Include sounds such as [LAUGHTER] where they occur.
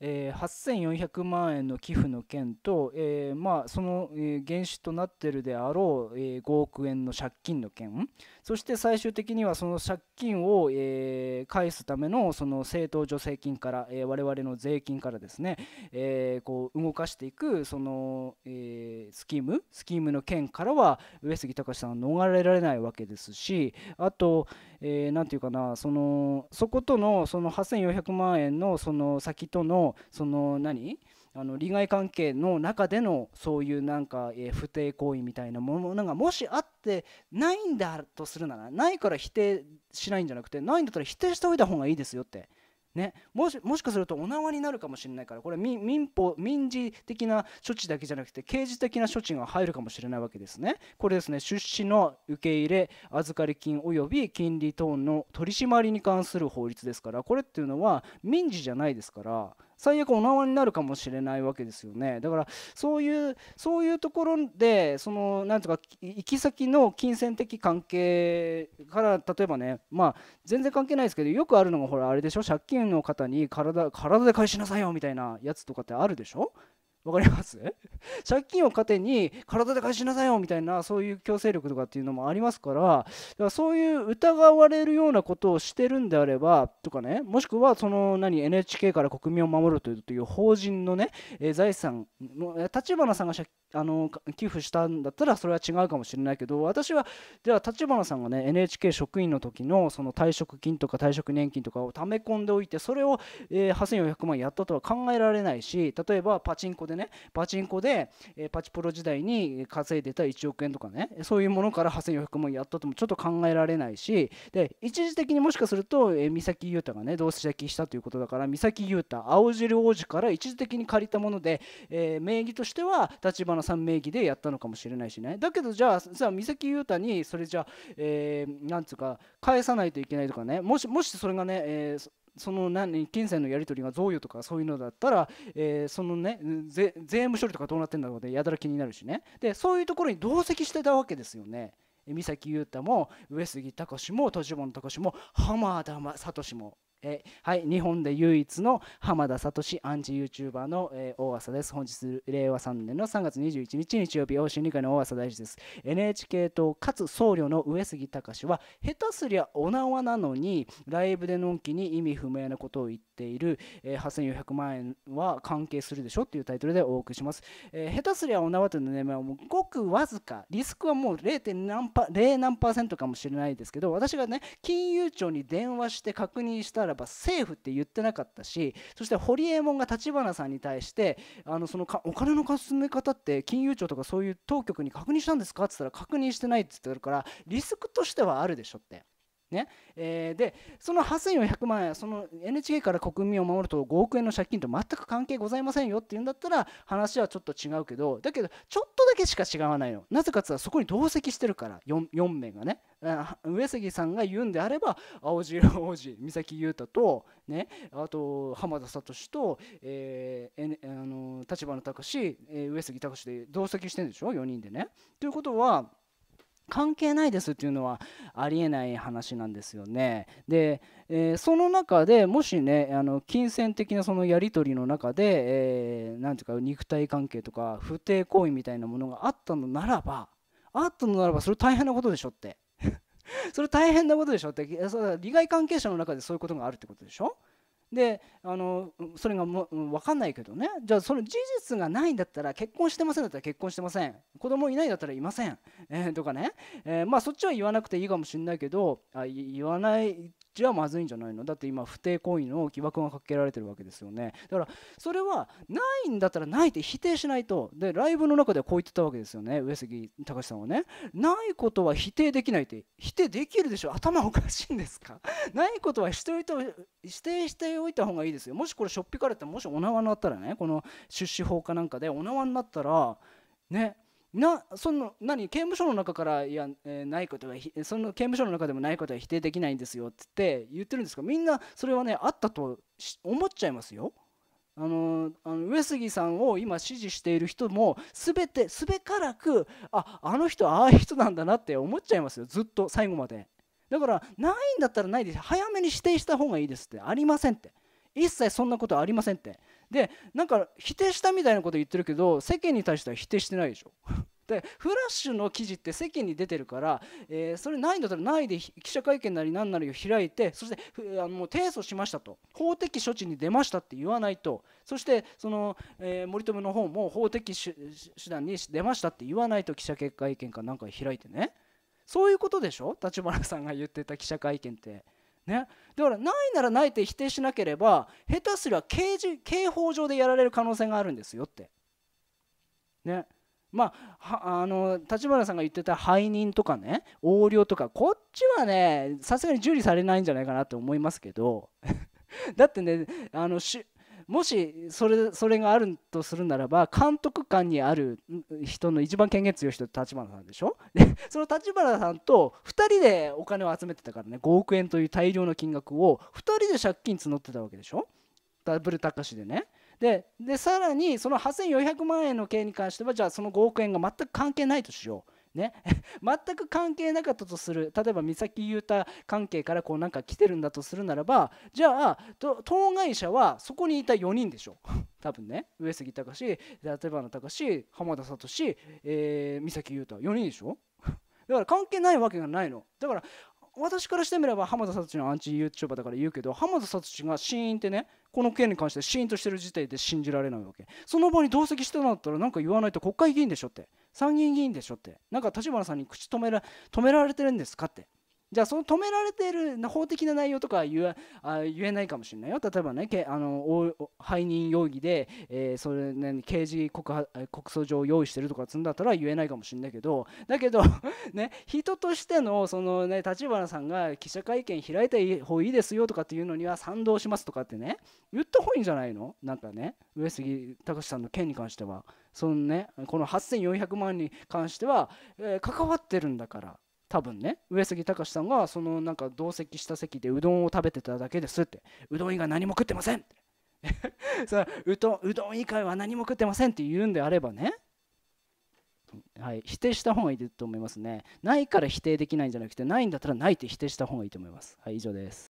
えー、8400万円の寄付の件と、えーまあ、その、えー、原資となっているであろう、えー、5億円の借金の件そして最終的にはその借金を、えー、返すためのその政党助成金から、えー、我々の税金からですね、えー、こう動かしていくその、えー、スキームスキームの件からは上杉隆さんは逃れられないわけですしあと何、えー、て言うかなそのそことのその8400万円のその先とのその何あの利害関係の中でのそういうなんか、え不貞行為みたいなものがもしあったってないんだとするならないから否定しないんじゃなくてないんだったら否定しておいた方がいいですよって。ね、もしもしかするとお縄になるかもしれないからこれ民法民事的な処置だけじゃなくて刑事的な処置が入るかもしれないわけですね。これですね出資の受け入れ預かり金及び金利等の取り締まりに関する法律ですからこれっていうのは民事じゃないですから最悪お縄になるかもしれないわけですよねだからそういうそういうところでそのなんとか行き先の金銭的関係から例えばねまあ全然関係ないですけどよくあるのがほらあれでしょ借金の方に体体で返しなさいよみたいなやつとかってあるでしょわかります [LAUGHS] 借金を糧に体で返しなさいよみたいなそういう強制力とかっていうのもありますからだからそういう疑われるようなことをしてるんであればとかねもしくはその何 NHK から国民を守るというという法人のね、えー、財産の立花さんがあの寄付したんだったらそれは違うかもしれないけど私はでは立花さんがね NHK 職員の時のその退職金とか退職年金とかを貯め込んでおいてそれを、えー、8400万やったとは考えられないし例えばパチンコでねパチンコで、えパチプロ時代に稼いでた1億円とかねそういうものから8400万やったともちょっと考えられないしで一時的にもしかすると、えー、三崎裕太がね同席したということだから三崎裕太青汁王子から一時的に借りたもので、えー、名義としては立花さん名義でやったのかもしれないしねだけどじゃあ三崎裕太にそれじゃあ、えー、なんつうか返さないといけないとかねもしもしそれがね、えーその何金銭のやり取りが贈与とかそういうのだったら、えー、そのね税務処理とかどうなってんだろうでやだら気になるしねでそういうところに同席してたわけですよね。三崎裕太も上杉隆も立本隆も浜田聡もえはい、日本で唯一の浜田聡アンチ YouTuber の、えー、大朝です。本日、令和3年の3月21日日曜日、大州理会の大朝大事です。NHK とかつ僧侶の上杉隆は、下手すりゃお縄なのに、ライブでのんきに意味不明なことを言っている、えー、8400万円は関係するでしょっていうタイトルでお送りします。えー、下手すりゃお縄というのは、ね、ごくわずか、リスクはもう 0. 何パ0何パーセントかもしれないですけど、私がね、金融庁に電話して確認したら、ば政府って言ってなかったしそして堀エモ門が立花さんに対してあのそのお金の進め方って金融庁とかそういう当局に確認したんですかって言ったら確認してないって言ってるからリスクとしてはあるでしょって。ねえー、でその8400万円その NHK から国民を守ると5億円の借金と全く関係ございませんよっていうんだったら話はちょっと違うけどだけどちょっとだけしか違わないのなぜかつそこに同席してるから 4, 4名がね上杉さんが言うんであれば青白王子三崎裕太と、ね、あと浜田聡と、えーえー、あの立花隆、えー、上杉隆で同席してるんでしょ4人でね。ということは。関係ないですっていうのはありえない話なんですよね。で、えー、その中でもしねあの金銭的なそのやり取りの中で何、えー、ていうか肉体関係とか不貞行為みたいなものがあったのならばあったのならばそれ大変なことでしょって [LAUGHS] それ大変なことでしょって利害関係者の中でそういうことがあるってことでしょであのそれがも分かんないけどねじゃあその事実がないんだったら結婚してませんだったら結婚してません子供いないだったらいません、えー、とかね、えー、まあそっちは言わなくていいかもしれないけどあ言わないじゃあまずいんじゃないのだって今不定行為の疑惑がかけられてるわけですよねだからそれはないんだったらないって否定しないとでライブの中ではこう言ってたわけですよね上杉隆さんはねないことは否定できないって否定できるでしょ頭おかしいんですかないことはしておいた指定しておいた方がいいですよもしこれしょっぴかれてもしお縄になったらねこの出資法かなんかでお縄になったらねなその何刑務所の中からいや、えー、ないことはその刑務所の中でもないことは否定できないんですよって言ってるんですがみんなそれはねあったと思っちゃいますよ。あのあの上杉さんを今支持している人も全てすべからくああの人ああいう人なんだなって思っちゃいますよずっと最後までだからないんだったらないです早めに指定した方がいいですってありませんって一切そんなことありませんってでなんか否定したみたいなこと言ってるけど世間に対しては否定してないでしょ。[LAUGHS] でフラッシュの記事って世間に出てるから、えー、それないんだったらないで記者会見なり何なりを開いてそしてあの提訴しましたと法的処置に出ましたって言わないとそしてその、えー、森友の方も法的手段に出ましたって言わないと記者会見かなんか開いてねそういうことでしょ立花さんが言ってた記者会見って。ね、だからないならないって否定しなければ下手すりゃ刑事刑法上でやられる可能性があるんですよって。ねまあ、あの立花さんが言ってた背任とかね横領とかこっちはねさすがに受理されないんじゃないかなと思いますけど [LAUGHS] だってねあのしもしそれそれがあるとするならば監督官にある人の一番権限強い人って立花さんでしょで [LAUGHS] その立花さんと2人でお金を集めてたからね5億円という大量の金額を2人で借金募ってたわけでしょダブル高しでね。ででさらにその8400万円の件に関してはじゃあその5億円が全く関係ないとしよう。ね [LAUGHS] 全く関係なかったとする例えば三崎雄太関係からこうなんか来てるんだとするならばじゃあ当該者はそこにいた4人でしょ [LAUGHS] 多分ね上杉隆立花隆浜田聡、えー、三崎雄太4人でしょ [LAUGHS] だから関係ないわけがないのだから私からしてみれば浜田聡のアンチ YouTuber だから言うけど浜田聡がシーンってねこの件に関してシーンとしてる時点で信じられないわけその場に同席してなったら何か言わないと国会議員でしょって参議院議員でしょってなんか立花さんに口止めら止められてるんですかってじゃあその止められている法的な内容とか言えあ言えないかもしれないよ例えばねけあの背任容疑で、えー、それ、ね、刑事告告訴状を用意してるとかつんだったら言えないかもしれないけどだけど [LAUGHS] ね、人としてのね、立花さんが記者会見開いた方がいいですよとかっていうのには賛同しますとかってね言った方がいいんじゃないのなんかね上杉隆さんの件に関してはその、ね、この8400万に関しては、えー、関わってるんだから。多分ね上杉隆さんがそのなんか同席した席でうどんを食べてただけですってうどん以外何も食ってませんって [LAUGHS] うどうどん以外は何も食ってませんって言うんであればねはい、否定した方がいいと思いますね。ないから否定できないんじゃなくて、ないんだったらないって否定した方がいいと思います。はい、以上です。